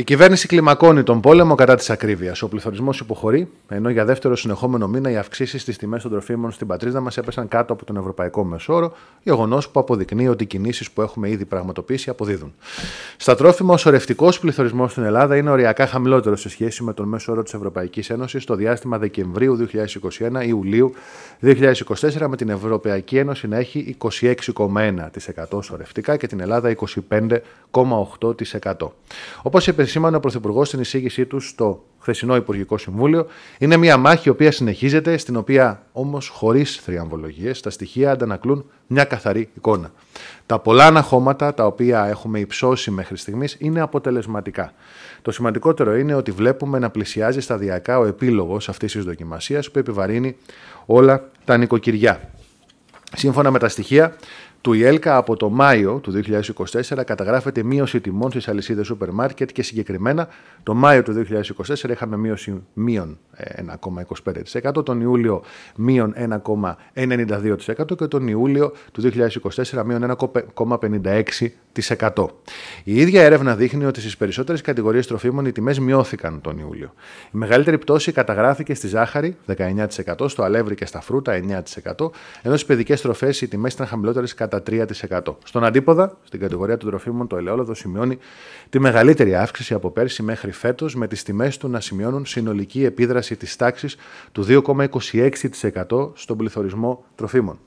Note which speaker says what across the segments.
Speaker 1: Η κυβέρνηση κλιμακώνει τον πόλεμο κατά της ακρίβειας. Ο πληθωρισμός υποχωρεί, ενώ για δεύτερο συνεχόμενο μήνα οι αυξήσεις στις τιμές των τροφίμων στην πατρίδα μας έπεσαν κάτω από τον ευρωπαϊκό μεσόρο, γεγονός που αποδεικνύει ότι οι κινήσεις που έχουμε ήδη πραγματοποιήσει αποδίδουν. Στα τρόφιμα, ο σωρευτικό πληθωρισμός στην Ελλάδα είναι οριακά χαμηλότερος σε σχέση με τον μέσο όρο της Ευρωπαϊκής Ένωσης στο διάστημα Δεκεμβρίου 2021-Ιουλίου 2024, με την Ευρωπαϊκή Ένωση να έχει 26,1% σωρευτικά και την Ελλάδα 25,8%. Όπω επισήμανε ο Πρωθυπουργός στην εισήγησή του στο χθεσινό Υπουργικό Συμβούλιο. Είναι μια μάχη η οποία συνεχίζεται, στην οποία όμως χωρίς θριαμβολογίες τα στοιχεία αντανακλούν μια καθαρή εικόνα. Τα πολλά αναχώματα τα οποία έχουμε υψώσει μέχρι στιγμής είναι αποτελεσματικά. Το σημαντικότερο είναι ότι βλέπουμε να πλησιάζει σταδιακά ο επίλογος αυτής της δοκιμασίας που επιβαρύνει όλα τα νοικοκυριά. Σύμφωνα με τα στοιχεία του ΙΕΛΚΑ, από το Μάιο του 2024 καταγράφεται μείωση τιμών στις αλυσίδες σούπερ μάρκετ και συγκεκριμένα το Μάιο του 2024 είχαμε μείωση μείον 1,25%, τον Ιούλιο μείον 1,92% και τον Ιούλιο του 2024 μείον 1,56%. Η ίδια έρευνα δείχνει ότι στις περισσότερες κατηγορίες τροφίμων οι τιμές μειώθηκαν τον Ιούλιο. Η μεγαλύτερη πτώση καταγράφηκε στη ζάχαρη 19%, στο αλεύρι και στα φρούτα 9%, ενώ στις παιδικές τροφές οι τιμές ήταν χαμηλότερες κατά 3%. Στον αντίποδα, στην κατηγορία των τροφίμων, το ελαιόλαδο σημειώνει τη μεγαλύτερη αύξηση από πέρσι μέχρι φέτος, με τις τιμές του να σημειώνουν συνολική επίδραση Τη της τάξης του 2,26% στον πληθωρισμό τροφίμων.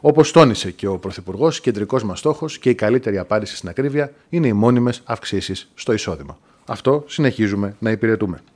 Speaker 1: Όπως τόνισε και ο Πρωθυπουργός, κεντρικός μας στόχος και η καλύτερη απάντηση στην ακρίβεια είναι οι μόνιμες αυξήσεις στο εισόδημα. Αυτό συνεχίζουμε να υπηρετούμε.